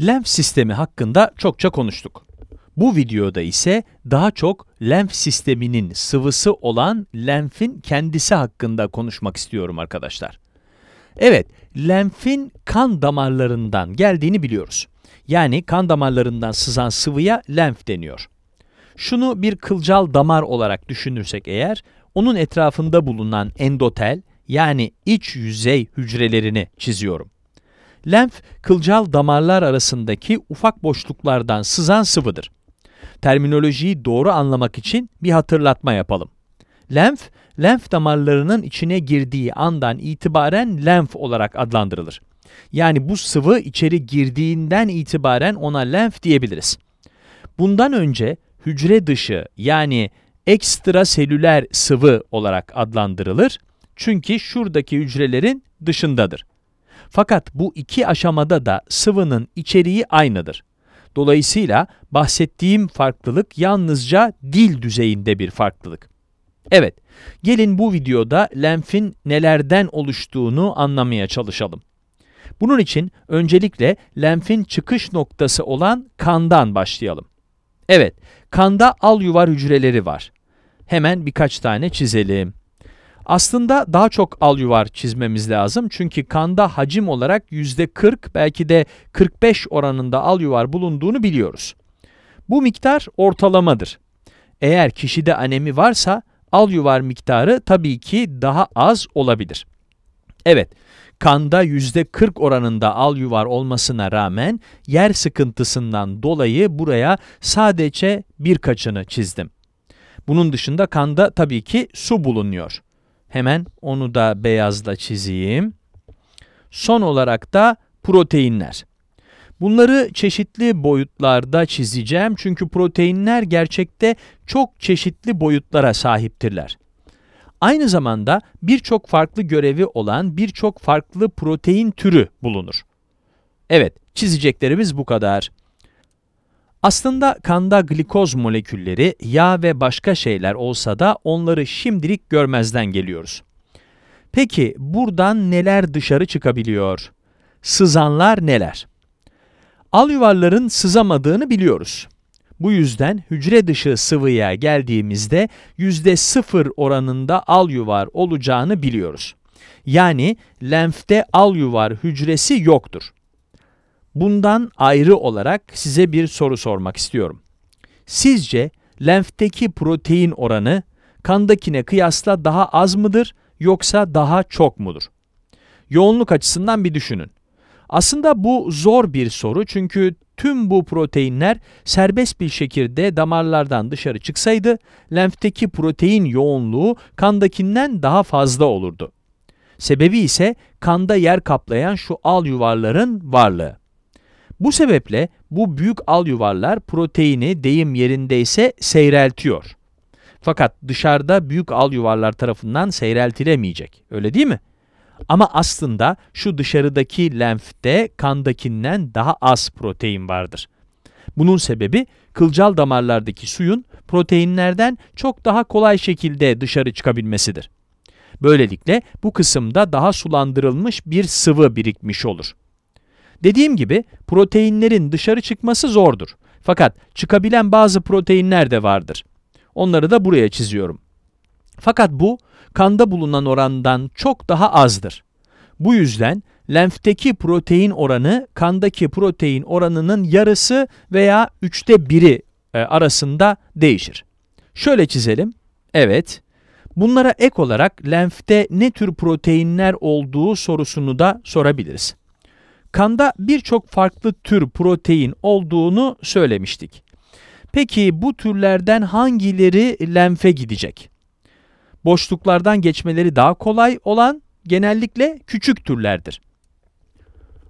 Lenf sistemi hakkında çokça konuştuk. Bu videoda ise daha çok lenf sisteminin sıvısı olan lenfin kendisi hakkında konuşmak istiyorum arkadaşlar. Evet, lenfin kan damarlarından geldiğini biliyoruz. Yani kan damarlarından sızan sıvıya lenf deniyor. Şunu bir kılcal damar olarak düşünürsek eğer, onun etrafında bulunan endotel yani iç yüzey hücrelerini çiziyorum. Lenf, kılcal damarlar arasındaki ufak boşluklardan sızan sıvıdır. Terminolojiyi doğru anlamak için bir hatırlatma yapalım. Lenf, lenf damarlarının içine girdiği andan itibaren lenf olarak adlandırılır. Yani bu sıvı içeri girdiğinden itibaren ona lenf diyebiliriz. Bundan önce hücre dışı yani ekstraselüler sıvı olarak adlandırılır. Çünkü şuradaki hücrelerin dışındadır. Fakat bu iki aşamada da sıvının içeriği aynıdır. Dolayısıyla bahsettiğim farklılık yalnızca dil düzeyinde bir farklılık. Evet, gelin bu videoda lenfin nelerden oluştuğunu anlamaya çalışalım. Bunun için öncelikle lenfin çıkış noktası olan kandan başlayalım. Evet, kanda al yuvar hücreleri var. Hemen birkaç tane çizelim. Aslında daha çok al yuvar çizmemiz lazım. Çünkü kanda hacim olarak %40 belki de 45 oranında al yuvar bulunduğunu biliyoruz. Bu miktar ortalamadır. Eğer kişide anemi varsa al yuvar miktarı tabii ki daha az olabilir. Evet, kanda %40 oranında al yuvar olmasına rağmen yer sıkıntısından dolayı buraya sadece birkaçını çizdim. Bunun dışında kanda tabii ki su bulunuyor. Hemen onu da beyazla çizeyim. Son olarak da proteinler. Bunları çeşitli boyutlarda çizeceğim çünkü proteinler gerçekte çok çeşitli boyutlara sahiptirler. Aynı zamanda birçok farklı görevi olan birçok farklı protein türü bulunur. Evet, çizeceklerimiz bu kadar. Aslında kanda glikoz molekülleri yağ ve başka şeyler olsa da onları şimdilik görmezden geliyoruz. Peki buradan neler dışarı çıkabiliyor? Sızanlar neler? Al yuvarların sızamadığını biliyoruz. Bu yüzden hücre dışı sıvıya geldiğimizde %0 oranında al yuvar olacağını biliyoruz. Yani lenfte al yuvar hücresi yoktur. Bundan ayrı olarak size bir soru sormak istiyorum. Sizce lenfteki protein oranı kandakine kıyasla daha az mıdır yoksa daha çok mudur? Yoğunluk açısından bir düşünün. Aslında bu zor bir soru çünkü tüm bu proteinler serbest bir şekilde damarlardan dışarı çıksaydı lenfteki protein yoğunluğu kandakinden daha fazla olurdu. Sebebi ise kanda yer kaplayan şu al yuvarların varlığı. Bu sebeple bu büyük al yuvarlar proteini deyim yerindeyse seyreltiyor. Fakat dışarıda büyük al yuvarlar tarafından seyreltilemeyecek. Öyle değil mi? Ama aslında şu dışarıdaki lenfte kandakinden daha az protein vardır. Bunun sebebi kılcal damarlardaki suyun proteinlerden çok daha kolay şekilde dışarı çıkabilmesidir. Böylelikle bu kısımda daha sulandırılmış bir sıvı birikmiş olur. Dediğim gibi proteinlerin dışarı çıkması zordur. Fakat çıkabilen bazı proteinler de vardır. Onları da buraya çiziyorum. Fakat bu kanda bulunan orandan çok daha azdır. Bu yüzden lenfteki protein oranı kandaki protein oranının yarısı veya üçte biri e, arasında değişir. Şöyle çizelim. Evet. Bunlara ek olarak lenfte ne tür proteinler olduğu sorusunu da sorabiliriz. Kanda birçok farklı tür protein olduğunu söylemiştik. Peki bu türlerden hangileri lenfe gidecek? Boşluklardan geçmeleri daha kolay olan genellikle küçük türlerdir.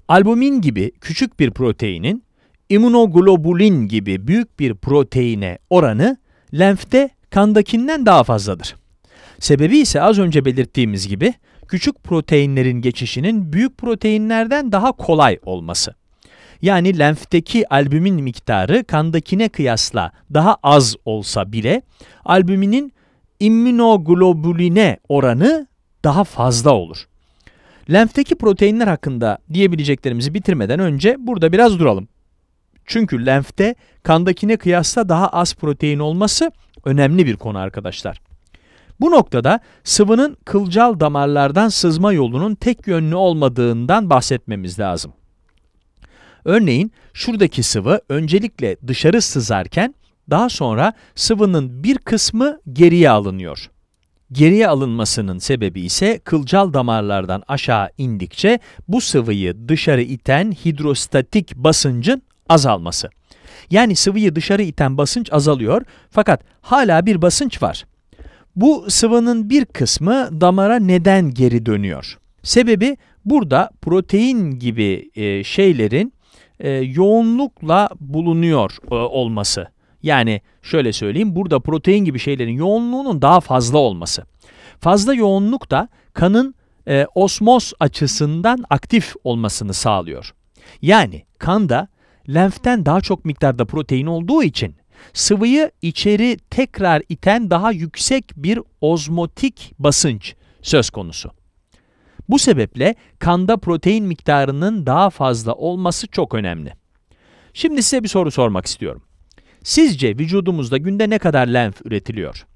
Albumin gibi küçük bir proteinin imunoglobulin gibi büyük bir proteine oranı lenfte kandakinden daha fazladır. Sebebi ise az önce belirttiğimiz gibi küçük proteinlerin geçişinin büyük proteinlerden daha kolay olması. Yani lenfteki albümin miktarı kandakine kıyasla daha az olsa bile albüminin immünoglobuline oranı daha fazla olur. Lenfteki proteinler hakkında diyebileceklerimizi bitirmeden önce burada biraz duralım. Çünkü lenfte kandakine kıyasla daha az protein olması önemli bir konu arkadaşlar. Bu noktada sıvının kılcal damarlardan sızma yolunun tek yönlü olmadığından bahsetmemiz lazım. Örneğin şuradaki sıvı öncelikle dışarı sızarken daha sonra sıvının bir kısmı geriye alınıyor. Geriye alınmasının sebebi ise kılcal damarlardan aşağı indikçe bu sıvıyı dışarı iten hidrostatik basıncın azalması. Yani sıvıyı dışarı iten basınç azalıyor fakat hala bir basınç var. Bu sıvının bir kısmı damara neden geri dönüyor? Sebebi burada protein gibi e, şeylerin e, yoğunlukla bulunuyor e, olması. Yani şöyle söyleyeyim burada protein gibi şeylerin yoğunluğunun daha fazla olması. Fazla yoğunluk da kanın osmos açısından aktif olmasını sağlıyor. Yani kanda lenften daha çok miktarda protein olduğu için Sıvıyı içeri tekrar iten daha yüksek bir ozmotik basınç söz konusu. Bu sebeple kanda protein miktarının daha fazla olması çok önemli. Şimdi size bir soru sormak istiyorum. Sizce vücudumuzda günde ne kadar lenf üretiliyor?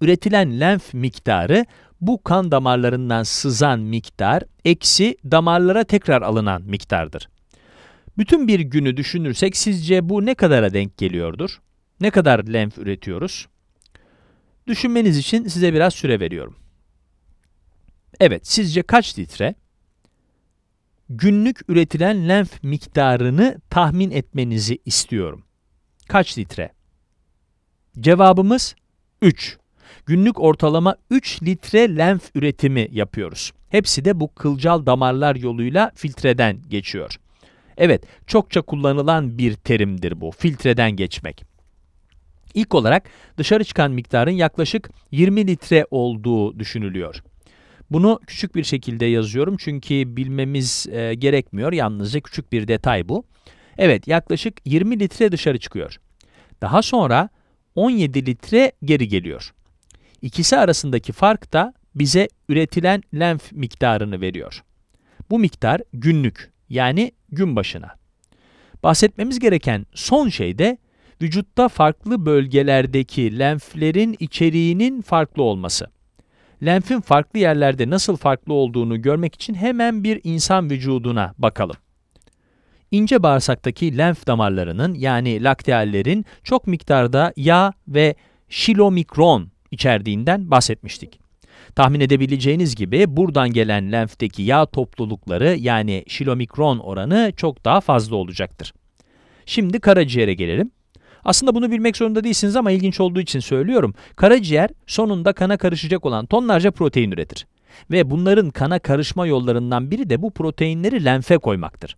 Üretilen lenf miktarı bu kan damarlarından sızan miktar eksi damarlara tekrar alınan miktardır. Bütün bir günü düşünürsek sizce bu ne kadara denk geliyordur? Ne kadar lenf üretiyoruz? Düşünmeniz için size biraz süre veriyorum. Evet, sizce kaç litre? Günlük üretilen lenf miktarını tahmin etmenizi istiyorum. Kaç litre? Cevabımız 3. Günlük ortalama 3 litre lenf üretimi yapıyoruz. Hepsi de bu kılcal damarlar yoluyla filtreden geçiyor. Evet, çokça kullanılan bir terimdir bu, filtreden geçmek. İlk olarak dışarı çıkan miktarın yaklaşık 20 litre olduğu düşünülüyor. Bunu küçük bir şekilde yazıyorum çünkü bilmemiz e, gerekmiyor. Yalnızca küçük bir detay bu. Evet, yaklaşık 20 litre dışarı çıkıyor. Daha sonra 17 litre geri geliyor. İkisi arasındaki fark da bize üretilen lenf miktarını veriyor. Bu miktar günlük yani gün başına. Bahsetmemiz gereken son şey de vücutta farklı bölgelerdeki lenflerin içeriğinin farklı olması. Lenfin farklı yerlerde nasıl farklı olduğunu görmek için hemen bir insan vücuduna bakalım. İnce bağırsaktaki lenf damarlarının yani lakteallerin çok miktarda yağ ve şilomikron içerdiğinden bahsetmiştik. Tahmin edebileceğiniz gibi buradan gelen lenfteki yağ toplulukları yani şilomikron oranı çok daha fazla olacaktır. Şimdi karaciğere gelelim. Aslında bunu bilmek zorunda değilsiniz ama ilginç olduğu için söylüyorum. Karaciğer sonunda kana karışacak olan tonlarca protein üretir. Ve bunların kana karışma yollarından biri de bu proteinleri lenfe koymaktır.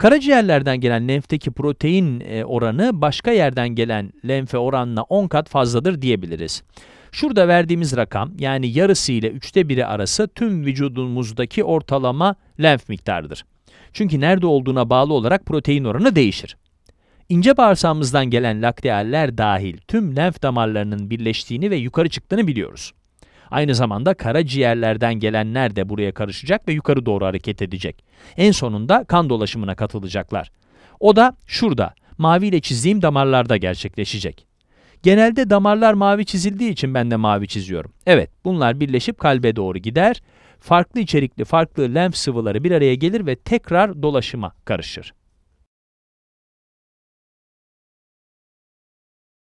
Karaciğerlerden gelen lenfteki protein e, oranı başka yerden gelen lenfe oranına 10 kat fazladır diyebiliriz. Şurada verdiğimiz rakam yani yarısı ile üçte biri arası tüm vücudumuzdaki ortalama lenf miktarıdır. Çünkü nerede olduğuna bağlı olarak protein oranı değişir. İnce bağırsağımızdan gelen laktealler dahil tüm lenf damarlarının birleştiğini ve yukarı çıktığını biliyoruz. Aynı zamanda karaciğerlerden gelenler de buraya karışacak ve yukarı doğru hareket edecek. En sonunda kan dolaşımına katılacaklar. O da şurada, maviyle çizdiğim damarlarda gerçekleşecek. Genelde damarlar mavi çizildiği için ben de mavi çiziyorum. Evet, bunlar birleşip kalbe doğru gider. Farklı içerikli farklı lenf sıvıları bir araya gelir ve tekrar dolaşıma karışır.